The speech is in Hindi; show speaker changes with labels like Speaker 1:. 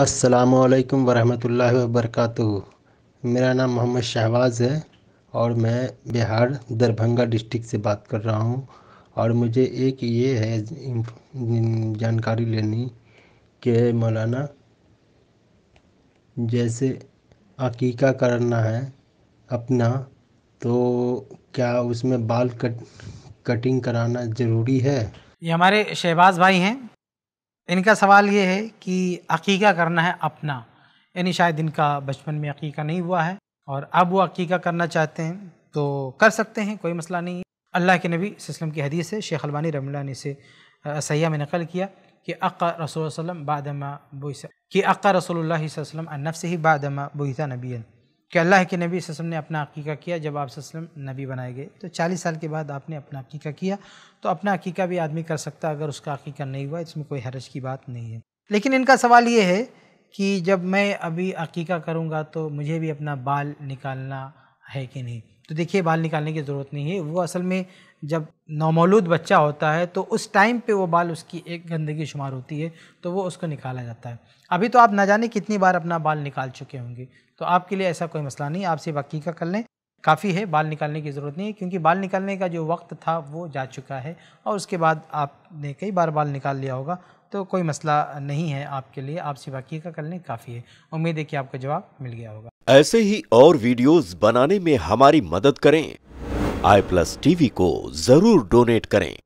Speaker 1: असलकम वरहमल वरक मेरा नाम मोहम्मद शहबाज़ है और मैं बिहार दरभंगा डिस्ट्रिक्ट से बात कर रहा हूँ और मुझे एक ये है जानकारी लेनी कि मौलाना जैसे अकीका करना है अपना तो क्या उसमें बाल कट कटिंग कराना ज़रूरी है
Speaker 2: ये हमारे शहबाज भाई हैं इनका सवाल ये है कि अकीका करना है अपना यानी शायद इनका बचपन में अकीका नहीं हुआ है और अब वो अकीका करना चाहते हैं तो कर सकते हैं कोई मसला नहीं अल्लाह के नबी वसल्लम की हदीस से शेख अलवानी रमला ने इसे सयाह में नकल किया कि अक् रसोल वसलम बादमा बोसा कि अक् रसोल्ला वसलम नफ़ से ही बादमा बोसा नबी कि अल्लाह के नबी वसम ने अपना अकीका किया जब आप वसम नबी बनाए गए तो 40 साल के बाद आपने अपना अकीका किया तो अपना अकीका भी आदमी कर सकता अगर उसका अकीका नहीं हुआ इसमें कोई हरज की बात नहीं है लेकिन इनका सवाल ये है कि जब मैं अभी अकीका करूँगा तो मुझे भी अपना बाल निकालना है कि नहीं तो देखिए बाल निकालने की ज़रूरत नहीं है वो असल में जब नमौलूद बच्चा होता है तो उस टाइम पे वो बाल उसकी एक गंदगी शुमार होती है तो वो उसको निकाला जाता है अभी तो आप ना जाने कितनी बार अपना बाल निकाल चुके होंगे तो आपके लिए ऐसा कोई मसला नहीं आपसे बाकी का कर लें काफ़ी है बाल निकालने की ज़रूरत नहीं है क्योंकि बाल निकालने का जो वक्त था वो जा चुका है और उसके बाद आपने कई बार बाल निकाल लिया होगा तो कोई मसला नहीं है आपके लिए आप बाकी का कर लें काफ़ी है उम्मीद है कि आपका जवाब मिल गया होगा
Speaker 3: ऐसे ही और वीडियोस बनाने में हमारी मदद करें आई प्लस टीवी को जरूर डोनेट करें